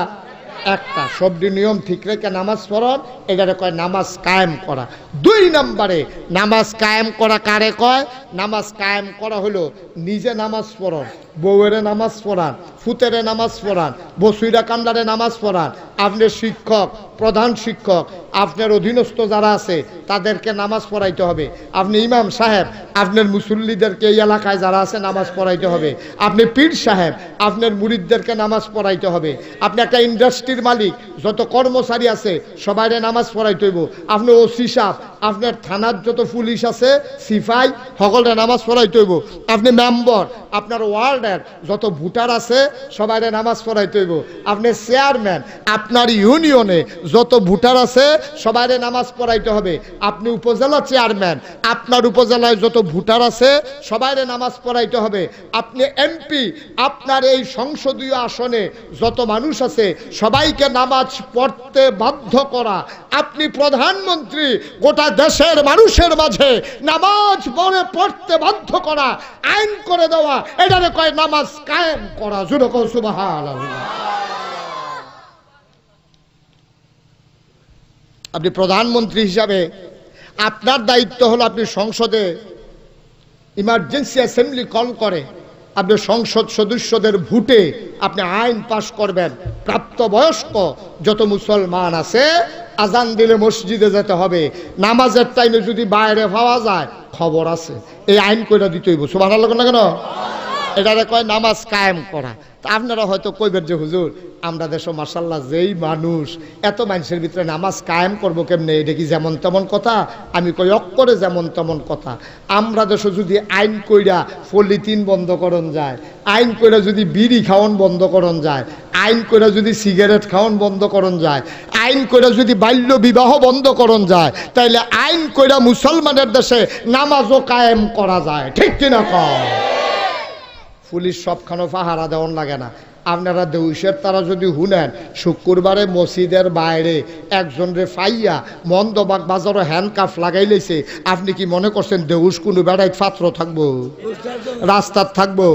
একটা সবটি নিয়ম ঠিক রেখে নামাজ পড়ন এটারে কয় নামাজ কায়েম করা দুই নম্বরে নামাজ কায়েম করা কারে কয় নামাজ কায়েম করা হলো নিজে নামাজ পড়ন বউয়েরে নামাজ পড়ান ফুতেরে নামাজ পড়ান বসুইরা কান্দারে নামাজ পড়ান আপনার শিক্ষক প্রধান শিক্ষক আপনার অধীনস্থ যারা আছে তাদেরকে নামাজ পড়াইতে হবে আপনি ইমাম সাহেব আপনার মুসল্লিদেরকে এই এলাকায় যারা আছে নামাজ পড়াইতে হবে আপনি পীর সাহেব আপনার মুরিদদেরকে নামাজ পড়াইতে হবে আপনি একটা ইন্ডাস্ট্রির মালিক যত কর্মচারী আছে সবাইরে নামাজ পড়াইতে হইব আপনি ওসি সাহেব আপনার থানার যত পুলিশ আছে সিফাই সকলের নামাজ পড়াই তৈব আপনি মেম্বর আপনার ওয়ার্ডের যত ভোটার আছে সবাই নামাজ পড়াই তৈব আপনি চেয়ারম্যান আপনার ইউনিয়নে যত ভোটার আছে সবাই নামাজ পড়াইতে হবে আপনি উপজেলা চেয়ারম্যান আপনার উপজেলায় যত ভোটার আছে সবাইরে নামাজ পড়াইতে হবে আপনি এমপি আপনার এই সংসদীয় আসনে যত মানুষ আছে সবাইকে নামাজ পড়তে বাধ্য করা আপনি প্রধানমন্ত্রী গোটা দেশের মানুষের মাঝে নামাজ পড়ে পড়তে বাধ্য করা আইন করে দেওয়া এটারে কয় নামাজ কায়েম করা জুরকম সুবাহাল আপনি প্রধানমন্ত্রী হিসাবে আপনার দায়িত্ব হলো আপনি সংসদে ইমার্জেন্সি অ্যাসেম্বলি কল করে আপনি সংসদ সদস্যদের ভোটে আপনি আইন পাশ করবেন প্রাপ্তবয়স্ক যত মুসলমান আছে আজান দিলে মসজিদে যেতে হবে নামাজের টাইমে যদি বাইরে পাওয়া যায় খবর আছে এই আইন করে দিতেই বসু ভালো লাগে না কেন এটা কয় নামাজ কায়েম করা আপনারা হয়তো কইবেন যে হুজুর আমরা দেশ মার্শাল্লাহ যেই মানুষ এত মানুষের ভিতরে নামাজ কায়েম করবো কেমনে এটা কি যেমন তেমন কথা আমি কই করে যেমন তেমন কথা আমরা দেশ যদি আইন কইরা ফলিতিন বন্ধ করন যায় আইন কইরা যদি বিড়ি খাওয়ান বন্ধ করন যায় আইন কইরা যদি সিগারেট খাওয়ান বন্ধ করন যায় আইন কইরা যদি বাল্য বিবাহ বন্ধ করন যায় তাইলে আইন কইরা মুসলমানের দেশে নামাজও কায়েম করা যায় ঠিক কিনা কয় পুলিশ সবখানো পাহারা দেওয়ার লাগে না আপনারা দেউসের তারা যদি শুনেন শুক্রবারে মসজিদের বাইরে একজনরে ফাইয়া মন্দবাগ বাজারও হ্যান্ডকাফ লাগাই লেছে আপনি কি মনে করছেন দেউস কোনো বেড়াই পাত্র থাকবো রাস্তার থাকবো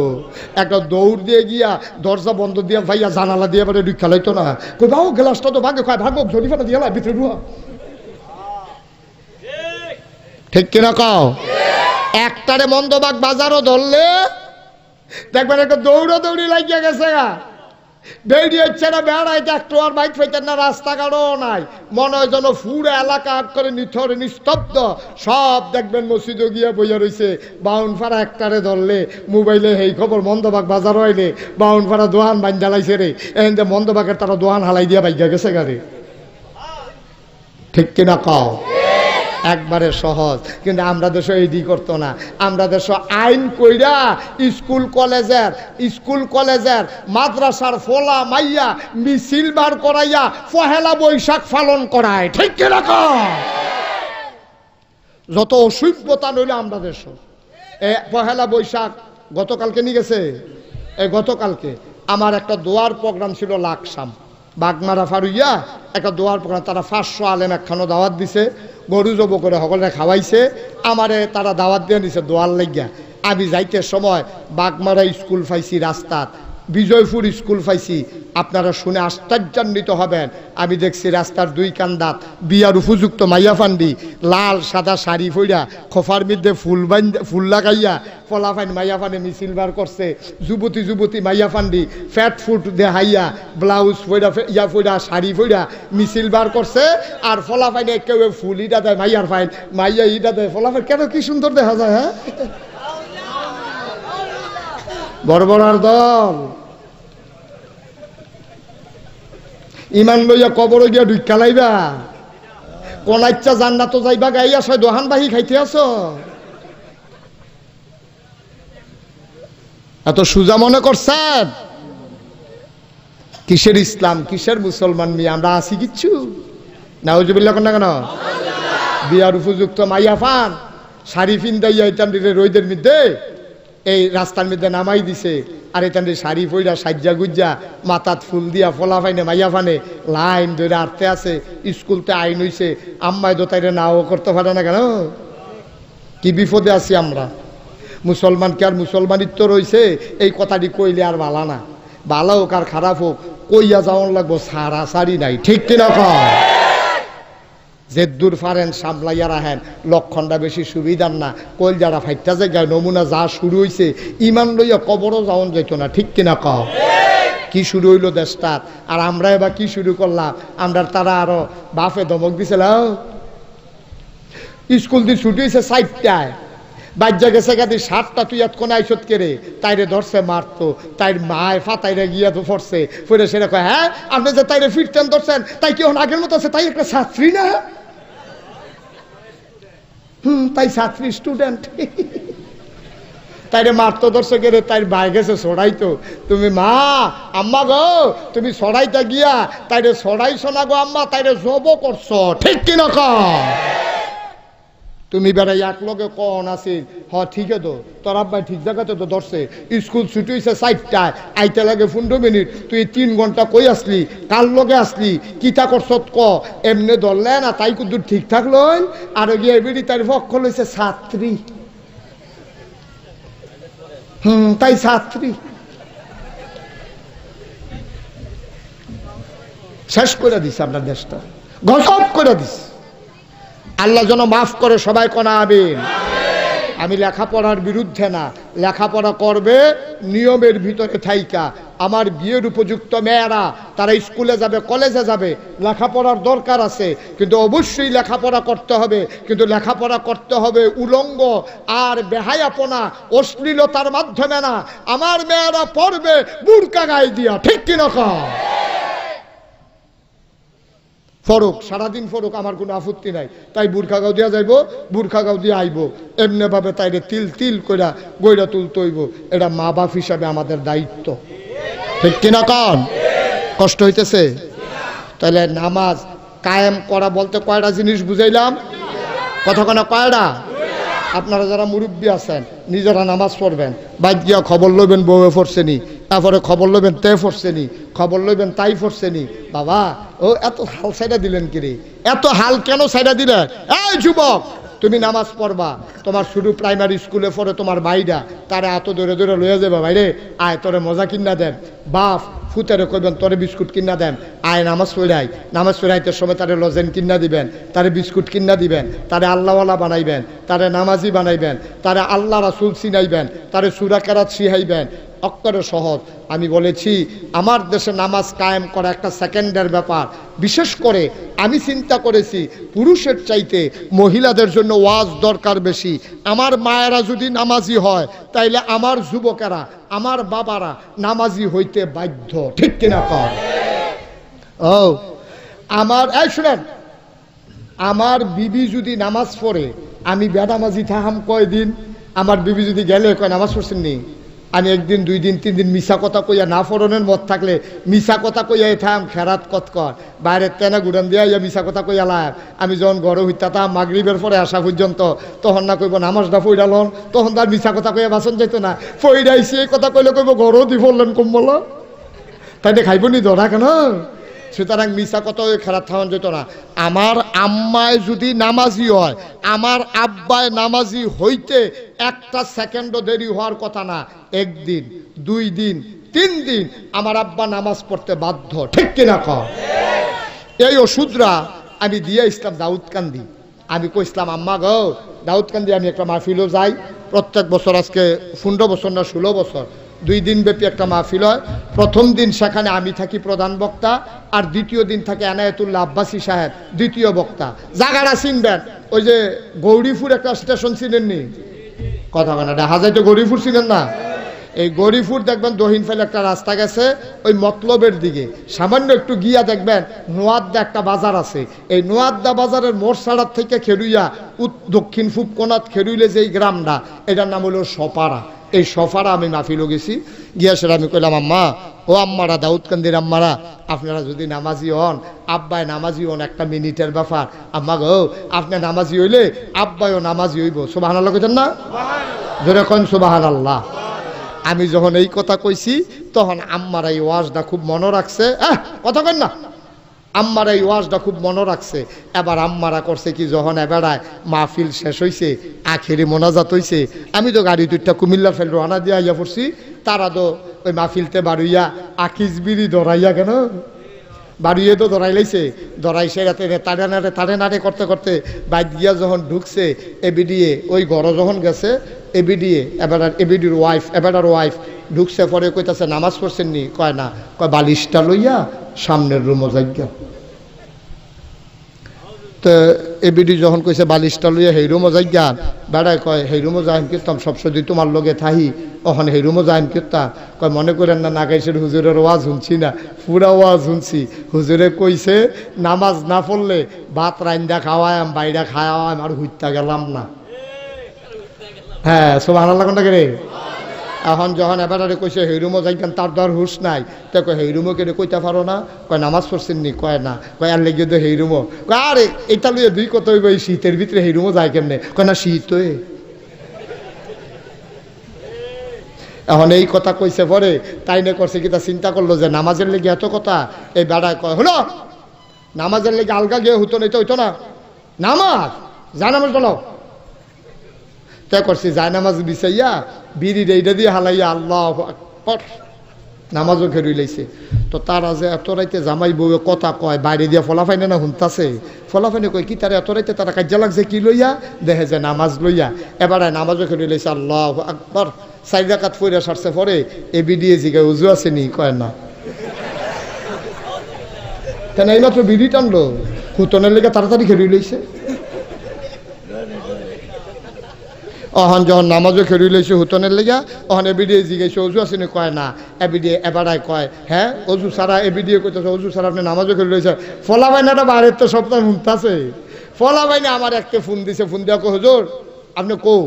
একটা দৌড় দিয়ে গিয়া দরজা বন্ধ দিয়ে ফাইয়া জানালা দিয়ে এবারে ঢুকা লাইতো না কই বাবু গ্লাসটা তো ভাগে খায় ভাগব জরিফাটা দিয়ে ভিতরে ঢুয়া ঠিক কিনা কাও একটারে মন্দবাগ বাজারও ধরলে দেখবেন একটা দৌড়ো দৌড়ি লাগিয়ে গেছে গা হচ্ছে না বেড়াইতে একটু আর বাইক ফেতেন না রাস্তাঘাটও নাই মনে হয় যেন ফুড়ে এলাকা আট করে নিথর নিস্তব্ধ সব দেখবেন মসজিদে গিয়া বইয়া রয়েছে বাউনফাড়া একটারে ধরলে মোবাইলে এই খবর মন্দবাগ বাজার হয়নি বাউনফাড়া দোহান বাইন জ্বালাইছে রে এখন যে মন্দবাগের তারা দোহান হালাই দিয়া বাইকা গেছে গাড়ি ঠিক কিনা কও একবারে সহজ কিন্তু আমরা দেশ এইটি করতো না আমরা দেশ আইন কইরা স্কুল কলেজের স্কুল কলেজের মাদ্রাসার ফোলা মাইয়া মিছিল বার করাইয়া পহেলা বৈশাখ পালন করায় ঠিক রাখ যত অসভ্যতা নইলে আমরা দেশ এ পহেলা বৈশাখ গতকালকে নিয়ে গেছে এ গতকালকে আমার একটা দোয়ার প্রোগ্রাম ছিল লাকসাম বাগমারা ফারুইয়া একটা দোয়ার পরে তারা পাঁচশো আলেম একখানো দাওয়াত দিছে গরু জব করে সকলে খাওয়াইছে আমারে তারা দাওয়াত দিয়ে নিছে দোয়ার লাগিয়া আমি যাইতে সময় বাগমারা স্কুল পাইছি রাস্তাত বিজয়পুর স্কুল পাইছি আপনারা শুনে আশ্চর্যান্বিত হবেন আমি দেখছি রাস্তার দুই কান্দাত বিয়ার উপযুক্ত মাইয়া ফান্ডি লাল সাদা শাড়ি ফইরা খোফার মধ্যে ফুল বান ফুল লাগাইয়া ফলাফাইন মাইয়া ফানে মিছিল বার করছে যুবতী যুবতী মাইয়া ফান্ডি ফ্যাট ফুট দেহাইয়া ব্লাউজ ফইরা ইয়া ফইরা শাড়ি ফইরা মিছিল বার করছে আর ফলাফাইনে কেউ ফুল ইটা দেয় মাইয়ার ফাইন মাইয়া ইটা দেয় ফলাফাইন কেন কি সুন্দর দেখা যায় হ্যাঁ বর্বরার দল ইমান লইয়া কবর গিয়া ঢুকা লাইবা কোন জান্না তো যাইবা গাই সয় দোহান বাহি খাইতে আছো এত সুজা মনে করছেন কিসের ইসলাম কিসের মুসলমান মেয়ে আমরা আসি কিচ্ছু নাউজুবিল্লা কন্যা কেন বিয়ার উপযুক্ত মাইয়া ফান শাড়ি ফিন্দাইয়া দাইয়া ইতাম রোদের মধ্যে এই রাস্তার মধ্যে নামাই দিছে আর এখানে শাড়ি পইরা সাজ্জা গুজ্জা মাথাত ফুল দিয়া ফলা ফাইনে মাইয়া ফানে লাইন ধরে আটতে আছে স্কুলতে আইন হইছে আম্মায় দোতাইরে নাও করতে পারে না কেন কি বিপদে আছি আমরা মুসলমানকে আর মুসলমানিত্ব রয়েছে এই কথাটি কইলে আর ভালা না ভালো হোক আর খারাপ হোক কইয়া যাওয়ার লাগবো সারা সারি নাই ঠিক কিনা খাওয়া যে ফারেন পারেন সামলাইয়া রাখেন লক্ষণটা বেশি সুবিধার না কল যারা ফাইটটা যে নমুনা যা শুরু হয়েছে ইমান লইয়া কবরও যাওন যেত না ঠিক কিনা কহ কি শুরু হইলো দেশটা আর আমরা এবার কি শুরু করলাম আমরা তারা আরো বাফে ধমক দিছিল স্কুল দিয়ে ছুটি হয়েছে সাইটটায় বাজ্যা গেছে গাদি সাতটা তুই এত কোনায় সত কেড়ে তাইরে ধরছে মারতো তাইর মায় ফাতাইরে গিয়া তো ফরছে ফিরে সেটা কয় হ্যাঁ আপনি যে তাইরে ফিরতেন ধরছেন তাই কেউ আগের মতো আছে তাই একটা ছাত্রী না হুম তাই ছাত্রী স্টুডেন্ট তাইরে মারতো দর্শকের তাই ভাই গেছে সরাইতো তুমি মা আম্মা গো তুমি সরাইতে গিয়া তাইরে সরাইছো না গো আম্মা তাইরে জব করছো ঠিক কি কর তুমি বেড়াই এক লগে কন আছে হ ঠিক তো তোর আব্বাই ঠিক জায়গাতে তো ধরছে স্কুল ছুটি হয়েছে চারটায় আইতে লাগে পনেরো মিনিট তুই তিন ঘন্টা কই আসলি কার লগে আসলি কিতা করছত ক এমনি ধরলে না তাই কিন্তু ঠিক লই আর গিয়ে এবিডি তার পক্ষ লইছে ছাত্রী হুম তাই ছাত্রী শেষ করে দিছে আপনার দেশটা গসব করে দিছে আল্লাহ যেন মাফ করে সবাই কনা আবেন আমি লেখাপড়ার বিরুদ্ধে না লেখাপড়া করবে নিয়মের ভিতরে থাইকা আমার বিয়ের উপযুক্ত মেয়েরা তারা স্কুলে যাবে কলেজে যাবে লেখাপড়ার দরকার আছে কিন্তু অবশ্যই লেখাপড়া করতে হবে কিন্তু লেখাপড়া করতে হবে উলঙ্গ আর বেহায়াপনা অশ্লীলতার মাধ্যমে না আমার মেয়েরা পড়বে বুড়কা গায়ে দিয়া ঠিক কিরকম ফরক সারাদিন ফরক আমার কোনো আপত্তি নাই তাই বুরখা গাও দিয়া যাইব বুরখা গাও দিয়ে আইব ভাবে তাইরে তিল তিল কইরা গইরা তুলতইব এটা মা বাপ হিসাবে আমাদের দায়িত্ব ঠিক কিনা কন কষ্ট হইতেছে তাহলে নামাজ কায়েম করা বলতে কয়টা জিনিস বুঝাইলাম কতক্ষণে কয়টা আপনারা যারা মুরব্বী আছেন নিজেরা নামাজ পড়বেন বাদ গিয়া খবর লইবেন বউয়ে পড়ছেনি তারপরে খবর লইবেন তে ফরছেনি খবর লইবেন তাই ফরছেনি বাবা ও এত হাল সাইডা দিলেন কি রে এত হাল কেন সাইডা দিলেন এই যুবক তুমি নামাজ পড়বা তোমার শুধু প্রাইমারি স্কুলে পড়ে তোমার বাইরা তারা এত দূরে দূরে লইয়া যাবে বাইরে আয় তোরে মজা কিনা দেন বাফ ফুতেরে কইবেন তোরে বিস্কুট কিনা দেন আয় নামাজ পড়াই নামাজ পড়াইতে সময় তারে লজেন কিনা দিবেন তারে বিস্কুট কিনা দিবেন তারে আল্লাহওয়ালা বানাইবেন তারে নামাজি বানাইবেন তারে আল্লাহ রাসুল চিনাইবেন তারে সুরাকারাত শিহাইবেন অক্ষরে সহজ আমি বলেছি আমার দেশে নামাজ কায়েম করা একটা সেকেন্ডের ব্যাপার বিশেষ করে আমি চিন্তা করেছি পুরুষের চাইতে মহিলাদের জন্য ওয়াজ দরকার বেশি আমার মায়েরা যদি নামাজি হয় তাইলে আমার যুবকেরা আমার বাবারা নামাজি হইতে বাধ্য ঠিক কিনা কর ও আমার এই শুনেন আমার বিবি যদি নামাজ পড়ে আমি বেদামাজি থাহাম কয়দিন আমার বিবি যদি গেলে কয় নামাজ পড়ছেন নেই আমি একদিন দুই দিন তিন দিন মিশা কথা কইয়া না ফরনের মত থাকলে মিশা কথা কইয়া থাম খেরাত কত কর বাইরে তেনা গুড়ান দিয়া ইয়া মিশা কথা কইয়া লাভ আমি যখন ঘরে হইতা তা মাগরিবের পরে আসা পর্যন্ত তখন না কইব নামাজটা ফইরা লন তখন তার মিশা কথা কইয়া বাসন যাইতো না ফইডাইছি এই কথা কইলে কইব ঘরও দি কম বল তাই খাইব নি ধরা কেন সুতরাং মিশা কত খেরাত খাওয়ান যেত না আমার আম্মায় যদি নামাজি হয় আমার আব্বায় নামাজি হইতে একটা সেকেন্ডও দেরি হওয়ার কথা না একদিন দুই দিন তিন দিন আমার আব্বা নামাজ পড়তে বাধ্য ঠিক কিনা কম এই ওষুধরা আমি দিয়ে ইসলাম দাউদ কান্দি আমি কইসলাম আম্মা গাউদ দাউদ কান্দি আমি একটা মাহফিলও যাই প্রত্যেক বছর আজকে পনেরো বছর না ষোলো বছর দুই দিনব্যাপী একটা মাহফিল হয় প্রথম দিন সেখানে আমি থাকি প্রধান বক্তা আর দ্বিতীয় দিন থাকে এনায়তুল্লাহ আব্বাসী সাহেব দ্বিতীয় বক্তা জাগারা চিনবেন ওই যে গৌরীপুর একটা স্টেশন নি কথা বলেন না হাজার তো গৌরীপুর চিনেন না এই গরিফুর দেখবেন দহিন ফেলে একটা রাস্তা গেছে ওই মতলবের দিকে সামান্য একটু গিয়া দেখবেন নোয়াদ্দা একটা বাজার আছে এই নোয়াদ্দা বাজারের মোরসাড়ার থেকে খেরুইয়া দক্ষিণ ফুপকোনাথ খেরুইলে যেই গ্রামটা এটার নাম হলো সপাড়া এই সফার আমি মাফিলো গেছি গিয়া সেটা আমি কইলাম আম্মা ও আম্মারা দাউদকান্দির আম্মারা আপনারা যদি নামাজি হন আব্বায় নামাজি হন একটা মিনিটের ব্যাপার আম্মা গো আপনি নামাজি হইলে আব্বায়ও নামাজি হইব সুবাহান আল্লাহ কইতেন না ধরে কন সুবাহান আল্লাহ আমি যখন এই কথা কইছি তখন আম্মারা এই ওয়াজটা খুব মনে রাখছে কথা কেন না আম্মার এই ওয়াজটা খুব মনে রাখছে এবার আম্মারা করছে কি যখন এবেড়ায় মাহফিল শেষ হয়েছে আখেরি মোনাজাত হয়েছে আমি তো গাড়ি দুইটা কুমিল্লা ফেল রানা দিয়ে আইয়া পড়ছি তারা তো ওই মাহফিলতে বাড়ুইয়া আকিজ বিড়ি ধরাইয়া কেন বাড়িয়ে তো ধরাই লাইছে ধরাই সে রাতে তাড়ে নাড়ে তারে নাড়ে করতে করতে বাইক গিয়া যখন ঢুকছে এবিডিএ ওই ঘর যখন গেছে এবিডিএ এবার এবিডির ওয়াইফ এবার ওয়াইফ ঢুকছে পরে কইতাছে নামাজ পড়ছেন নি কয় না কয় বালিশটা লইয়া সামনের রুমো যাইয়া তো এবিডি যখন কইছে বালিশটা লইয়া সেই যাই যান বেড়ায় কয় সেই রুমও কীর্তন সব সদি তোমার লগে থাহি অহন সেই রুমও যাইম কীর্তা কয় মনে করেন না নাগাইশের হুজুরের ওয়াজ শুনছি না পুরা ওয়াজ শুনছি হুজুরে কইছে নামাজ না পড়লে ভাত রাইন্দা খাওয়ায়াম বাইরা খাওয়ায়াম আর হুইতা গেলাম না হ্যাঁ সব আনার লাগান রে এখন যখন এবারে কইছে সেই রুমও যাইতাম তার দর হুশ নাই তো কয় সেই রুমও কেটে কইতে পারো না কয় নামাজ পড়ছেন নি কয় না কয় আর লেগে তো সেই রুমও কয় আরে এটা লুয়ে দুই কত হইব এই শীতের ভিতরে সেই রুমও যায় কেমনে কয় না শীত এখন এই কথা কইছে পরে তাই না করছে কি তা চিন্তা করলো যে নামাজের লেগে এত কথা এই বেড়ায় কয় হলো নামাজের লেগে আলগা গিয়ে হতো না এটা হইতো না নামাজ যা নামাজ বলো তে যায় নামাজ বিচাইয়া বিড়ি রেডা দিয়ে হালাইয়া আল্লাহ আকবর নামাজও ঘেরুই লাইছে তো তারা যে এত রাইতে জামাই বউয়ে কথা কয় বাইরে দিয়ে ফলাফাইনে না হুনতাছে ফলাফাইনে কয় কি তারা এত রাইতে তারা কাজে লাগছে কি লইয়া দেখে যে নামাজ লইয়া এবার নামাজও ঘেরুই লাইছে আল্লাহ আকবর চারিদা কাত ফইরা সারছে পরে এ বিডিয়ে জিগায় উজু আছে নি কয় না কেন এইমাত্র বিড়ি টানলো কুতনের লেগে তাড়াতাড়ি ঘেরুই লইছে অহন যখন নামাজও খেড়ি লইছে হুতনের লেগা অহন এবিডিয়ে জিজ্ঞাসা অজু আসেনি কয় না এবিডিয়ে এবারাই কয় হ্যাঁ অজু সারা এবিডিয়ে করতেছে অজু সারা আপনি নামাজও খেলি লইছে ফলা বাইনাটা বাইরের তো সপ্তাহ শুনতেছে ফলা বাইনা আমার একটা ফোন দিছে ফোন দেওয়া কো হজুর আপনি কৌ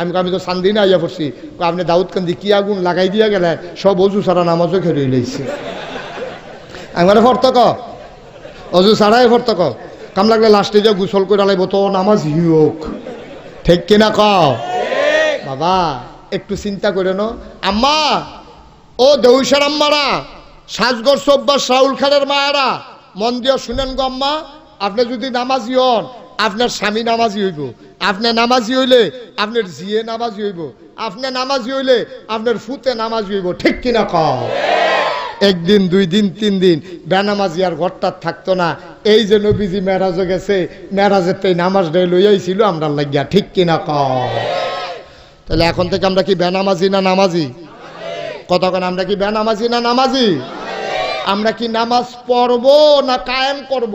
আমি আমি তো না আইয়া পড়ছি আপনি দাউদ কান্দি কি আগুন লাগাই দিয়া গেলে সব অজু সারা নামাজও খেলি লইছে আমি মানে ক অজু সারাই ক কাম লাগলে লাস্টে যা গুসল করে আলাইব তো নামাজ হিওক ঠিক কিনা কও বাবা একটু চিন্তা করে নো আম্মা ও দেউসার আম্মারা সাজগর সব্বা শাউল খানের মায়েরা মন দিয়ে শুনেন গো আম্মা আপনি যদি নামাজি হন আপনার স্বামী নামাজি হইব আপনার নামাজি হইলে আপনার জিয়ে নামাজি হইব আপনার নামাজি হইলে আপনার ফুতে নামাজি হইব ঠিক কিনা কম একদিন দুই দিন তিন দিন বেনামাজি আর ঘরটার থাকতো না এই যে নবীজি মেরাজও গেছে মেরাজের তো নামাজটাই ছিল আমরা লাগিয়া ঠিক কিনা কম তাহলে এখন থেকে আমরা কি বেনামাজি না নামাজি কতক্ষণ আমরা কি বেনামাজি না নামাজি আমরা কি নামাজ পড়ব না কায়েম করব।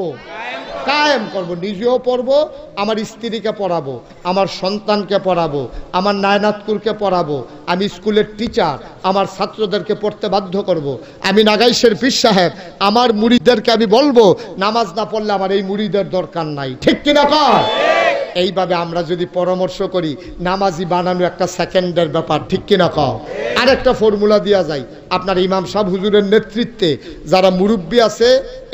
কায়েম করব নিজেও পড়ব আমার স্ত্রীকে পড়াবো আমার সন্তানকে পড়াবো আমার নায়নাতকুরকে পড়াবো আমি স্কুলের টিচার আমার ছাত্রদেরকে পড়তে বাধ্য করব। আমি নাগাইশের পীর সাহেব আমার মুড়িদেরকে আমি বলবো নামাজ না পড়লে আমার এই মুড়িদের দরকার নাই ঠিক কিনা কর এইভাবে আমরা যদি পরামর্শ করি নামাজি বানানো একটা সেকেন্ডের ব্যাপার ঠিক কিনা কও আরেকটা ফর্মুলা দেওয়া যায় আপনার ইমাম সাহ হুজুরের নেতৃত্বে যারা মুরব্বী আছে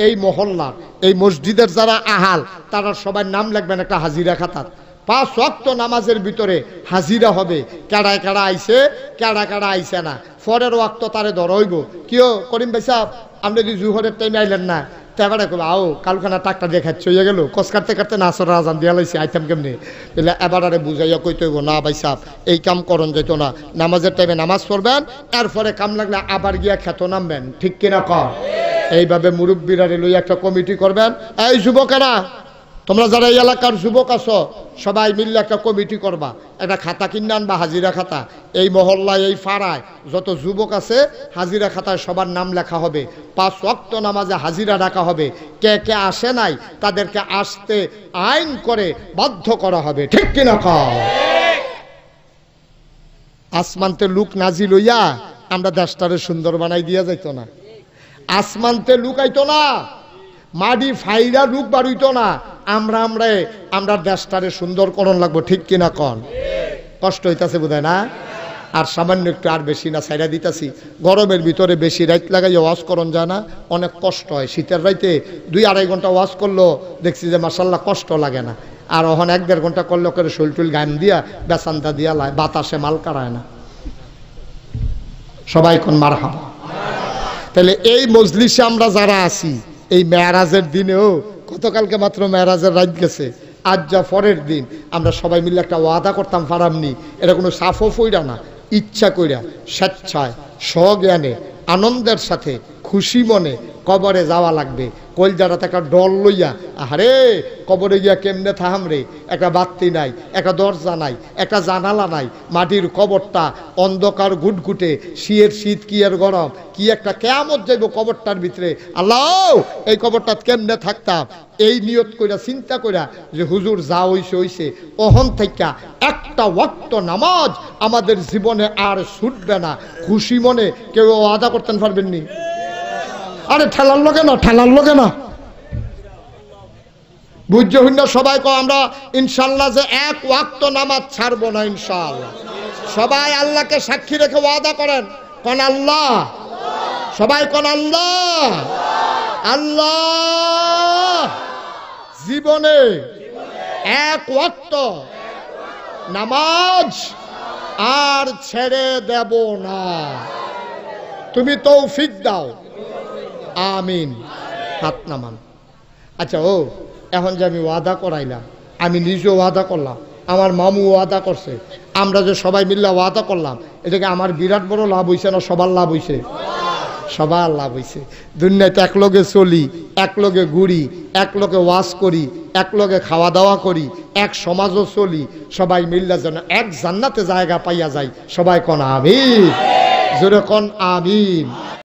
এই মহল্লার এই মসজিদের যারা আহাল তারা সবাই নাম লাগবেন একটা হাজিরা খাতার পাঁচ অক্ত নামাজের ভিতরে হাজিরা হবে কেড়ায় কেড়া আইছে কেড়া কেড়া আইছে না ফরের অক্ত তারে ধরইব কিয় করিম ভাই সাহ আপনি যদি জুহরের টাইমে আইলেন না তো এবারে আও কালখানা টাকটা দেখাচ্ছ হয়ে গেলো কস কাটতে কাটতে সর রাজান দিয়া লাইছে আইতাম কেমনি তাহলে এবারে বুঝাইয়া কই তৈব না ভাই সাহ এই কাম করন যেত না নামাজের টাইমে নামাজ পড়বেন এরপরে কাম লাগলে আবার গিয়া খ্যাত নামবেন ঠিক কিনা কর এইভাবে মুরব্বীরা লই একটা কমিটি করবেন এই যুবকেরা তোমরা যারা এই এলাকার যুবক আছো সবাই মিললে একটা কমিটি করবা একটা খাতা কিনে আনবা হাজিরা খাতা এই মহল্লায় এই পাড়ায় যত যুবক আছে হাজিরা খাতায় সবার নাম লেখা হবে পাঁচ অক্ত নামাজে হাজিরা ডাকা হবে কে কে আসে নাই তাদেরকে আসতে আইন করে বাধ্য করা হবে ঠিক কিনা কর আসমানতে লুক নাজি লইয়া আমরা দেশটারে সুন্দর বানাই দিয়া যাইত না আসমানতে লুক না মাডি ফাইরা লুক বাড়িত না আমরা আমরা আমরা দেশটারে সুন্দর করণ লাগবো ঠিক কিনা কন কষ্ট হইতাছে বোধ না আর সামান্য একটু আর বেশি না সাইডা দিতাছি গরমের ভিতরে বেশি রাইত লাগাই ওয়াশ করন যায় না অনেক কষ্ট হয় শীতের রাইতে দুই আড়াই ঘন্টা ওয়াশ করলো দেখছি যে মার্শাল্লাহ কষ্ট লাগে না আর ওখানে এক দেড় ঘন্টা করলো করে শুল টুল গান দিয়া বেসান্তা দিয়া লায় বাতাসে মাল কাড়ায় না সবাই কোন মার তাহলে এই মজলিসে আমরা যারা আছি এই মেয়ারাজের দিনেও গতকালকে মাত্র মেয়েরাজের রাত গেছে আজ যা পরের দিন আমরা সবাই মিলে একটা ওয়াদা করতাম ফারামনি এটা কোনো সাফও ফইরা না ইচ্ছা কইরা স্বেচ্ছায় সজ্ঞানে আনন্দের সাথে খুশি মনে কবরে যাওয়া লাগবে কলজারাতে থাকা ডল লইয়া আহারে কবরে গিয়া কেমনে থাহাম রে একটা বাত্তি নাই একটা দরজা নাই একটা জানালা নাই মাটির কবরটা অন্ধকার গুটগুটে শিয়ের শীত কি আর গরম কি একটা কেয়ামত যাইব কবরটার ভিতরে আল্লাহ এই কবরটা কেমনে থাকতাম এই নিয়ত কইরা চিন্তা কইরা যে হুজুর যা হইছে হইছে অহন থেকে একটা ওক্ত নামাজ আমাদের জীবনে আর ছুটবে না খুশি মনে কেউ আদা করতেন পারবেননি আরে ঠেলার লোকে না ঠেলার লোকে না বুঝ্যহীন সবাই কো আমরা ইনশাল্লাহ যে এক ওয়াক্ত নামাজ ছাড়বো না ইনশাল্লাহ সবাই আল্লাহকে সাক্ষী রেখে ওয়াদা করেন কন আল্লাহ সবাই কন আল্লাহ আল্লাহ জীবনে এক ওয়াক্ত নামাজ আর ছেড়ে দেব না তুমি তৌফিক দাও আমিন হাত নামান আচ্ছা ও এখন যে আমি ওয়াদা করাইলাম আমি নিজেও ওয়াদা করলাম আমার মামু ওয়াদা করছে আমরা যে সবাই মিললে ওয়াদা করলাম এটাকে আমার বিরাট বড় লাভ হইছে না সবার লাভ হয়েছে সবার লাভ হয়েছে দুনিয়াতে একলগে চলি একলগে ঘুরি একলগে ওয়াশ করি একলগে খাওয়া দাওয়া করি এক সমাজও চলি সবাই মিললে যেন এক জান্নাতে জায়গা পাইয়া যাই সবাই কন আমিন জোরে কন আমিন